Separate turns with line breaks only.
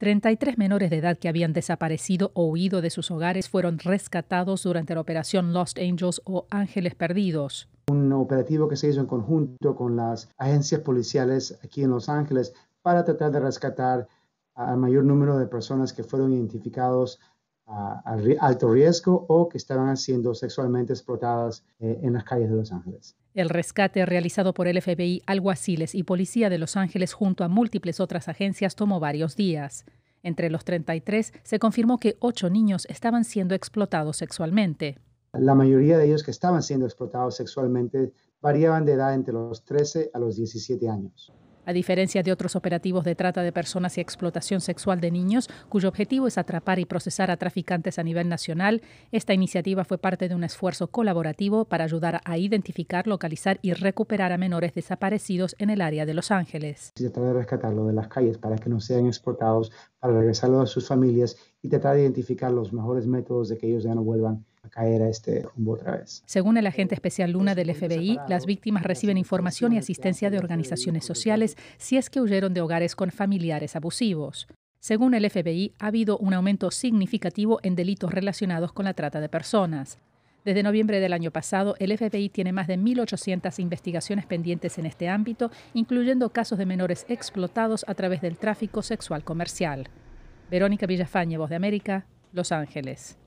33 menores de edad que habían desaparecido o huido de sus hogares fueron rescatados durante la operación Lost Angels o Ángeles Perdidos
un operativo que se hizo en conjunto con las agencias policiales aquí en Los Ángeles para tratar de rescatar al mayor número de personas que fueron identificados a, alto riesgo o que estaban siendo sexualmente explotadas eh, en las calles de Los Ángeles.
El rescate realizado por el FBI, alguaciles y policía de Los Ángeles junto a múltiples otras agencias tomó varios días. Entre los 33 se confirmó que ocho niños estaban siendo explotados sexualmente.
La mayoría de ellos que estaban siendo explotados sexualmente variaban de edad entre los 13 a los 17 años.
A diferencia de otros operativos de trata de personas y explotación sexual de niños, cuyo objetivo es atrapar y procesar a traficantes a nivel nacional, esta iniciativa fue parte de un esfuerzo colaborativo para ayudar a identificar, localizar y recuperar a menores desaparecidos en el área de Los Ángeles.
Se trata de rescatarlo de las calles para que no sean exportados, para regresarlo a sus familias y tratar de identificar los mejores métodos de que ellos ya no vuelvan caer a este rumbo otra vez.
Según el agente especial Luna del FBI, las víctimas reciben información y asistencia de organizaciones sociales si es que huyeron de hogares con familiares abusivos. Según el FBI, ha habido un aumento significativo en delitos relacionados con la trata de personas. Desde noviembre del año pasado, el FBI tiene más de 1.800 investigaciones pendientes en este ámbito, incluyendo casos de menores explotados a través del tráfico sexual comercial. Verónica Villafañe, Voz de América, Los Ángeles.